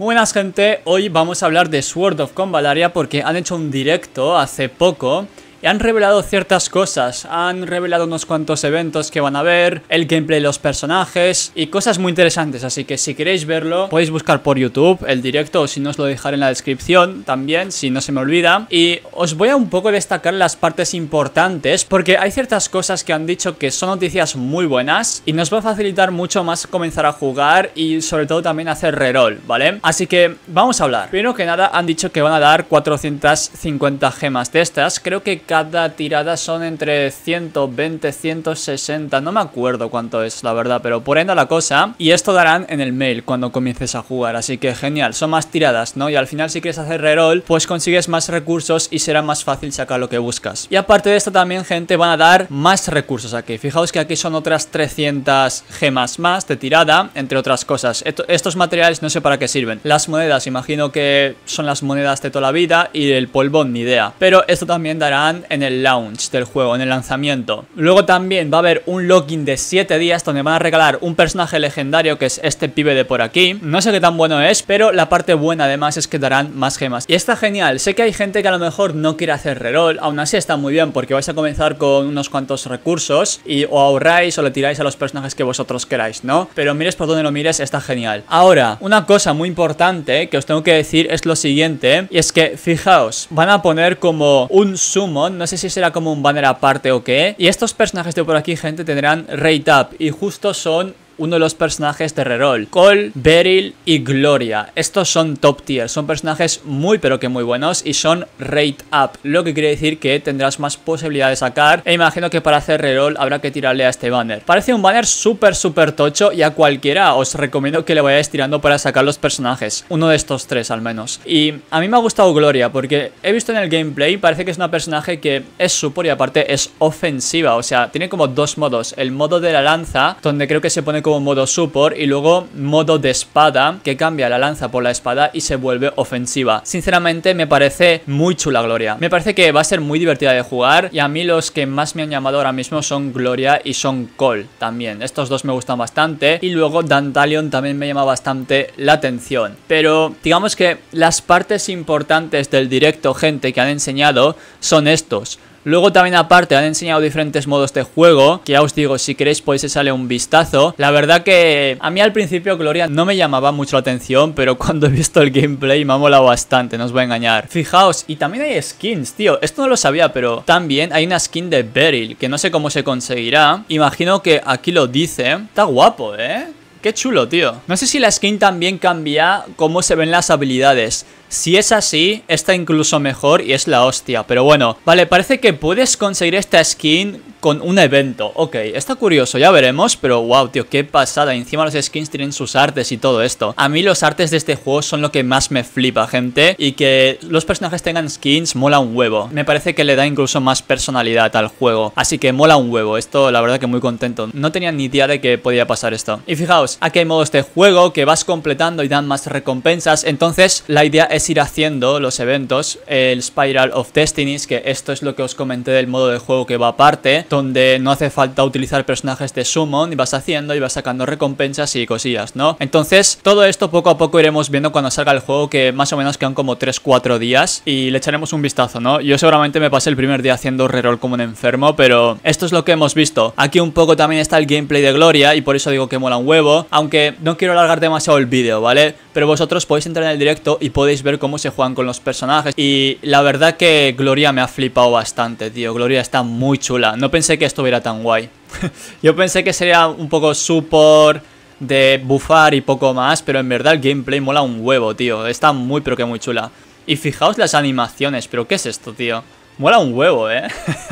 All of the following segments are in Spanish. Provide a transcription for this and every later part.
Muy buenas gente, hoy vamos a hablar de Sword of Convalaria porque han hecho un directo hace poco han revelado ciertas cosas, han revelado unos cuantos eventos que van a ver, el gameplay de los personajes y cosas muy interesantes, así que si queréis verlo podéis buscar por YouTube el directo o si no os lo dejaré en la descripción también, si no se me olvida. Y os voy a un poco destacar las partes importantes porque hay ciertas cosas que han dicho que son noticias muy buenas y nos va a facilitar mucho más comenzar a jugar y sobre todo también hacer reroll, ¿vale? Así que vamos a hablar. Primero que nada han dicho que van a dar 450 gemas de estas, creo que cada tirada son entre 120, 160, no me acuerdo cuánto es la verdad, pero por ende la cosa. Y esto darán en el mail cuando comiences a jugar, así que genial, son más tiradas, ¿no? Y al final si quieres hacer reroll, pues consigues más recursos y será más fácil sacar lo que buscas. Y aparte de esto también, gente, van a dar más recursos aquí. Fijaos que aquí son otras 300 gemas más de tirada, entre otras cosas. estos materiales no sé para qué sirven. Las monedas, imagino que son las monedas de toda la vida y el polvo, ni idea. Pero esto también darán en el launch del juego, en el lanzamiento. Luego también va a haber un login de 7 días donde van a regalar un personaje legendario que es este pibe de por aquí. No sé qué tan bueno es, pero la parte buena además es que darán más gemas. Y está genial, sé que hay gente que a lo mejor no quiere hacer reroll, aún así está muy bien porque vais a comenzar con unos cuantos recursos y o ahorráis o le tiráis a los personajes que vosotros queráis, ¿no? Pero mires por donde lo mires, está genial. Ahora, una cosa muy importante que os tengo que decir es lo siguiente, y es que fijaos, van a poner como un sumo no sé si será como un banner aparte o qué. Y estos personajes de por aquí, gente, tendrán rate up y justo son uno de los personajes de reroll. Cole, Beryl y Gloria. Estos son top tier, son personajes muy pero que muy buenos y son rate up, lo que quiere decir que tendrás más posibilidad de sacar e imagino que para hacer reroll habrá que tirarle a este banner. Parece un banner súper súper tocho y a cualquiera os recomiendo que le vayáis tirando para sacar los personajes, uno de estos tres al menos. Y a mí me ha gustado Gloria porque he visto en el gameplay, parece que es una personaje que es súper y aparte es ofensiva, o sea, tiene como dos modos, el modo de la lanza, donde creo que se pone como modo support y luego modo de espada que cambia la lanza por la espada y se vuelve ofensiva. Sinceramente me parece muy chula Gloria. Me parece que va a ser muy divertida de jugar y a mí los que más me han llamado ahora mismo son Gloria y son Cole también. Estos dos me gustan bastante y luego Dantalion también me llama bastante la atención. Pero digamos que las partes importantes del directo gente que han enseñado son estos. Luego también aparte han enseñado diferentes modos de juego, que ya os digo, si queréis podéis pues echarle un vistazo. La verdad que a mí al principio Gloria no me llamaba mucho la atención, pero cuando he visto el gameplay me ha molado bastante, no os voy a engañar. Fijaos, y también hay skins, tío, esto no lo sabía, pero también hay una skin de Beryl, que no sé cómo se conseguirá. Imagino que aquí lo dice. Está guapo, ¿eh? Qué chulo, tío. No sé si la skin también cambia cómo se ven las habilidades. Si es así, está incluso mejor y es la hostia, pero bueno. Vale, parece que puedes conseguir esta skin con un evento. Ok, está curioso, ya veremos, pero wow, tío, qué pasada. Encima los skins tienen sus artes y todo esto. A mí los artes de este juego son lo que más me flipa, gente. Y que los personajes tengan skins mola un huevo. Me parece que le da incluso más personalidad al juego. Así que mola un huevo. Esto, la verdad que muy contento. No tenía ni idea de que podía pasar esto. Y fijaos, aquí hay modos de este juego que vas completando y dan más recompensas. Entonces, la idea es ir haciendo los eventos. El Spiral of Destinies, que esto es lo que os comenté del modo de juego que va aparte donde no hace falta utilizar personajes de summon y vas haciendo y vas sacando recompensas y cosillas, ¿no? Entonces, todo esto poco a poco iremos viendo cuando salga el juego, que más o menos quedan como 3-4 días y le echaremos un vistazo, ¿no? Yo seguramente me pasé el primer día haciendo reroll como un enfermo, pero esto es lo que hemos visto. Aquí un poco también está el gameplay de Gloria y por eso digo que mola un huevo, aunque no quiero alargar demasiado el vídeo, ¿vale? Pero vosotros podéis entrar en el directo y podéis ver cómo se juegan con los personajes y la verdad que Gloria me ha flipado bastante, tío. Gloria está muy chula. No pensé que esto hubiera tan guay. Yo pensé que sería un poco support de bufar y poco más, pero en verdad el gameplay mola un huevo, tío. Está muy pero que muy chula. Y fijaos las animaciones, pero ¿qué es esto, tío? Mola un huevo, ¿eh?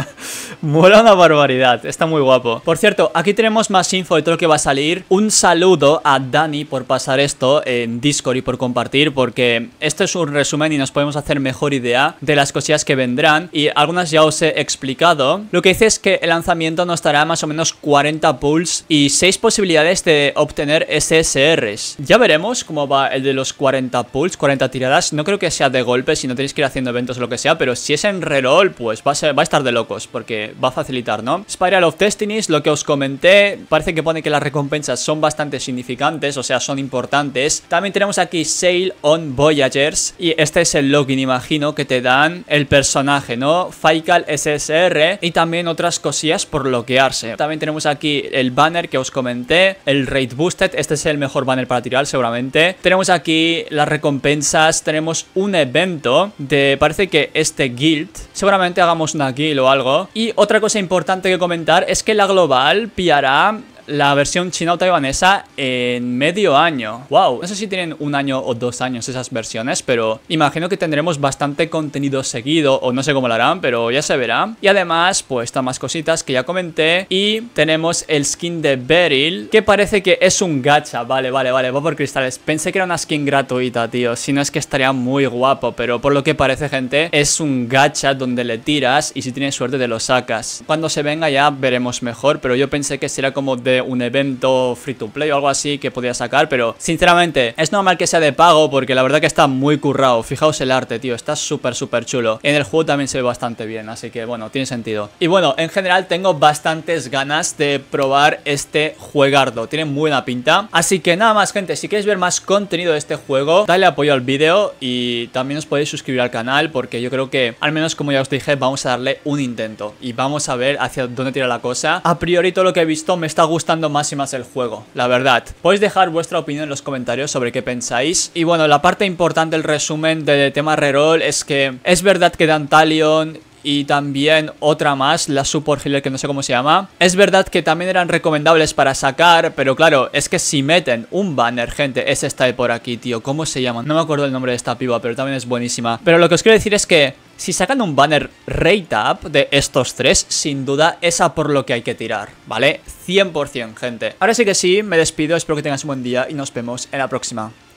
Mola una barbaridad, está muy guapo. Por cierto, aquí tenemos más info de todo lo que va a salir. Un saludo a Dani por pasar esto en Discord y por compartir, porque esto es un resumen y nos podemos hacer mejor idea de las cosillas que vendrán. Y algunas ya os he explicado. Lo que dice es que el lanzamiento nos dará más o menos 40 pulls y 6 posibilidades de obtener SSRs. Ya veremos cómo va el de los 40 pulls, 40 tiradas. No creo que sea de golpe si no tenéis que ir haciendo eventos o lo que sea, pero si es en reloj pues va a, estar de locos, porque va a facilitar, ¿no? Spiral of Destinies, lo que os comenté, parece que pone que las recompensas son bastante significantes, o sea, son importantes. También tenemos aquí Sail on Voyagers, y este es el login, imagino, que te dan el personaje, ¿no? Faikal SSR, y también otras cosillas por bloquearse. También tenemos aquí el banner que os comenté, el Raid Boosted, este es el mejor banner para tirar, seguramente. Tenemos aquí las recompensas, tenemos un evento de, parece que este guild seguramente hagamos una kill o algo. Y otra cosa importante que comentar es que la global pillará la versión china o taiwanesa en medio año. ¡Wow! No sé si tienen un año o dos años esas versiones, pero imagino que tendremos bastante contenido seguido, o no sé cómo lo harán, pero ya se verá. Y además, pues están más cositas que ya comenté. Y tenemos el skin de Beryl, que parece que es un gacha. Vale, vale, vale, va por cristales. Pensé que era una skin gratuita, tío. Si no es que estaría muy guapo, pero por lo que parece, gente, es un gacha donde le tiras y si tienes suerte te lo sacas. Cuando se venga ya veremos mejor, pero yo pensé que será como de un evento free to play o algo así que podía sacar, pero sinceramente es normal que sea de pago porque la verdad que está muy currado. Fijaos el arte, tío, está súper, súper chulo. En el juego también se ve bastante bien, así que bueno, tiene sentido. Y bueno, en general tengo bastantes ganas de probar este juegardo, tiene buena pinta. Así que nada más, gente, si queréis ver más contenido de este juego, dale apoyo al vídeo y también os podéis suscribir al canal porque yo creo que, al menos como ya os dije, vamos a darle un intento y vamos a ver hacia dónde tira la cosa. A priori todo lo que he visto me está gustando más y más el juego, la verdad. Podéis dejar vuestra opinión en los comentarios sobre qué pensáis. Y bueno, la parte importante del resumen del tema reroll es que es verdad que Dantalion y también otra más, la support healer que no sé cómo se llama. Es verdad que también eran recomendables para sacar, pero claro, es que si meten un banner, gente, es esta de por aquí, tío, ¿cómo se llama? No me acuerdo el nombre de esta piba, pero también es buenísima. Pero lo que os quiero decir es que si sacan un banner rate up de estos tres, sin duda esa por lo que hay que tirar, ¿vale? 100% gente. Ahora sí que sí, me despido, espero que tengas un buen día y nos vemos en la próxima.